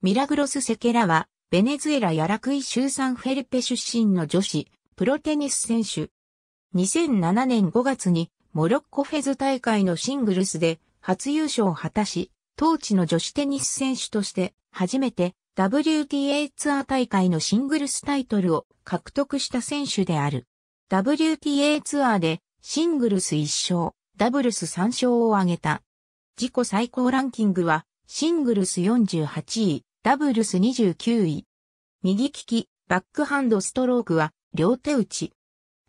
ミラグロス・セケラは、ベネズエラ・ヤラクイ州サンフェルペ出身の女子、プロテニス選手。2007年5月に、モロッコフェズ大会のシングルスで、初優勝を果たし、当地の女子テニス選手として、初めて WTA ツアー大会のシングルスタイトルを獲得した選手である。WTA ツアーで、シングルス1勝、ダブルス3勝を挙げた。自己最高ランキングは、シングルス48位、ダブルス29位。右利き、バックハンドストロークは、両手打ち。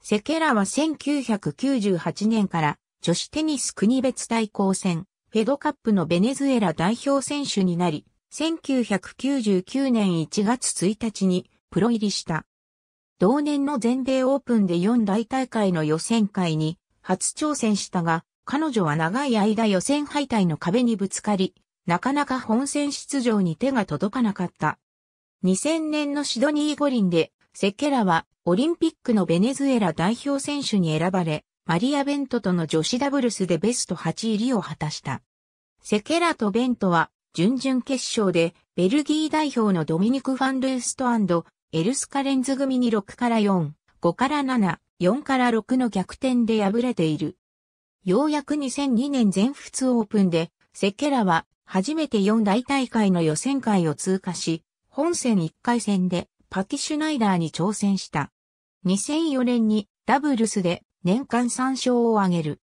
セケラは1998年から女子テニス国別対抗戦、フェドカップのベネズエラ代表選手になり、1999年1月1日にプロ入りした。同年の全米オープンで4大大会の予選会に初挑戦したが、彼女は長い間予選敗退の壁にぶつかり、なかなか本戦出場に手が届かなかった。2000年のシドニー五輪で、セケラはオリンピックのベネズエラ代表選手に選ばれ、マリア・ベントとの女子ダブルスでベスト8入りを果たした。セケラとベントは、準々決勝で、ベルギー代表のドミニク・ファンルーストエルスカレンズ組に6から4、5から7、4から6の逆転で敗れている。ようやく2002年全仏オープンで、セケラは初めて4大大会の予選会を通過し、本戦1回戦でパティ・シュナイダーに挑戦した。2004年にダブルスで年間3勝を挙げる。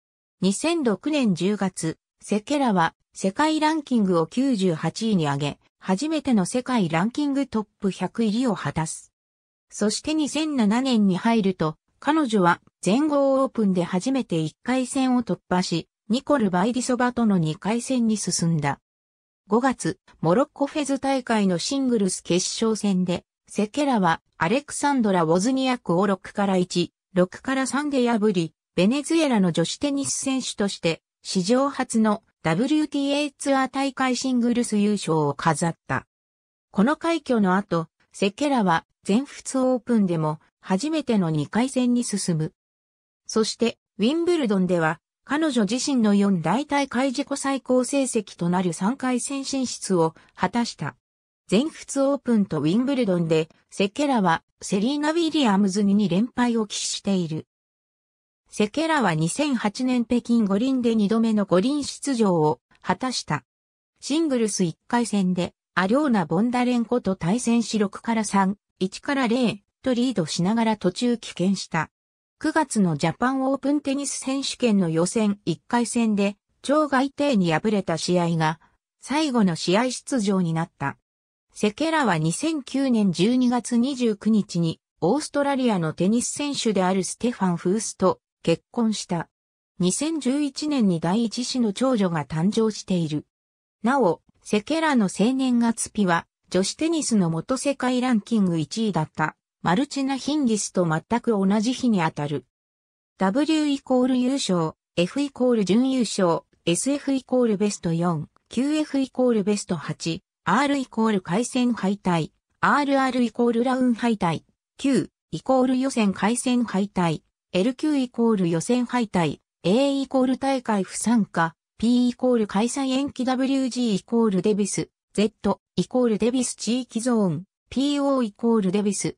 2006年10月、セケラは世界ランキングを98位に上げ、初めての世界ランキングトップ100入りを果たす。そして2007年に入ると、彼女は全豪オープンで初めて1回戦を突破し、ニコル・バイディソバとの2回戦に進んだ。5月、モロッコフェズ大会のシングルス決勝戦で、セケラはアレクサンドラ・ウォズニアクを6から1、6から3で破り、ベネズエラの女子テニス選手として、史上初の WTA ツアー大会シングルス優勝を飾った。この快挙の後、セケラは全仏オープンでも初めての2回戦に進む。そして、ウィンブルドンでは彼女自身の4大大会自己最高成績となる3回戦進出を果たした。全仏オープンとウィンブルドンで、セケラはセリーナ・ウィリアムズに2連敗を喫している。セケラは2008年北京五輪で2度目の五輪出場を果たした。シングルス1回戦で、アリョーナ・ボンダレンコと対戦し6から3、1から0とリードしながら途中棄権した。9月のジャパンオープンテニス選手権の予選1回戦で、超外帝に敗れた試合が、最後の試合出場になった。セケラは2009年12月29日に、オーストラリアのテニス選手であるステファン・フースと結婚した。2011年に第一子の長女が誕生している。なお、セケラの青年月日は、女子テニスの元世界ランキング1位だった。マルチナヒンギスと全く同じ日にあたる。W イコール優勝、F イコール準優勝、SF イコールベスト4、QF イコールベスト8、R イコール回線敗退、RR イコールラウン敗退、Q イコール予選回線敗退、LQ イコール予選敗退、A イコール大会不参加、P イコール開催延期 WG イコールデビス、Z イコールデビス地域ゾーン、PO イコールデビス、